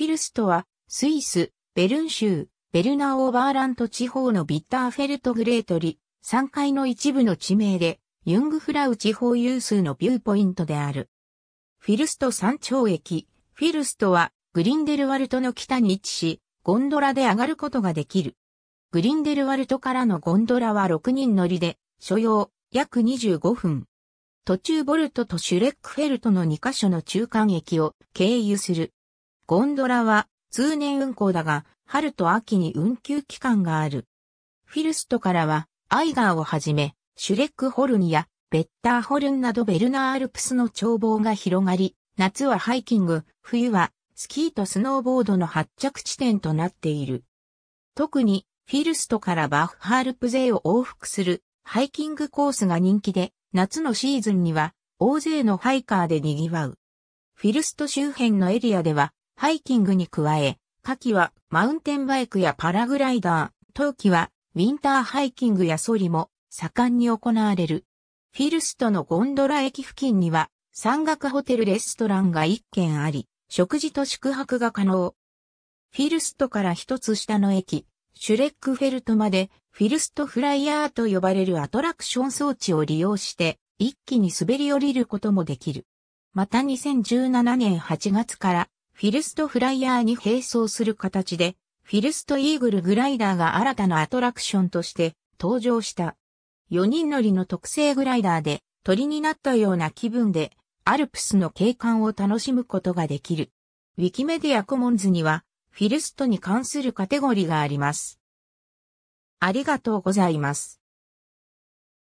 フィルストは、スイス、ベルン州、ベルナーオーバーラント地方のビッターフェルトグレートリ、山階の一部の地名で、ユングフラウ地方有数のビューポイントである。フィルスト山頂駅、フィルストは、グリンデルワルトの北に位置し、ゴンドラで上がることができる。グリンデルワルトからのゴンドラは6人乗りで、所要、約25分。途中ボルトとシュレックフェルトの2カ所の中間駅を経由する。ゴンドラは通年運行だが、春と秋に運休期間がある。フィルストからは、アイガーをはじめ、シュレックホルンやベッターホルンなどベルナーアルプスの眺望が広がり、夏はハイキング、冬はスキーとスノーボードの発着地点となっている。特にフィルストからバッハールプ勢を往復するハイキングコースが人気で、夏のシーズンには大勢のハイカーで賑わう。フィルスト周辺のエリアではハイキングに加え、夏季はマウンテンバイクやパラグライダー、冬季はウィンターハイキングやソリも盛んに行われる。フィルストのゴンドラ駅付近には山岳ホテルレストランが1軒あり、食事と宿泊が可能。フィルストから一つ下の駅、シュレックフェルトまでフィルストフライヤーと呼ばれるアトラクション装置を利用して一気に滑り降りることもできる。また2017年8月からフィルストフライヤーに並走する形で、フィルストイーグルグライダーが新たなアトラクションとして登場した。4人乗りの特製グライダーで鳥になったような気分でアルプスの景観を楽しむことができる。ウィキメディアコモンズにはフィルストに関するカテゴリーがあります。ありがとうございます。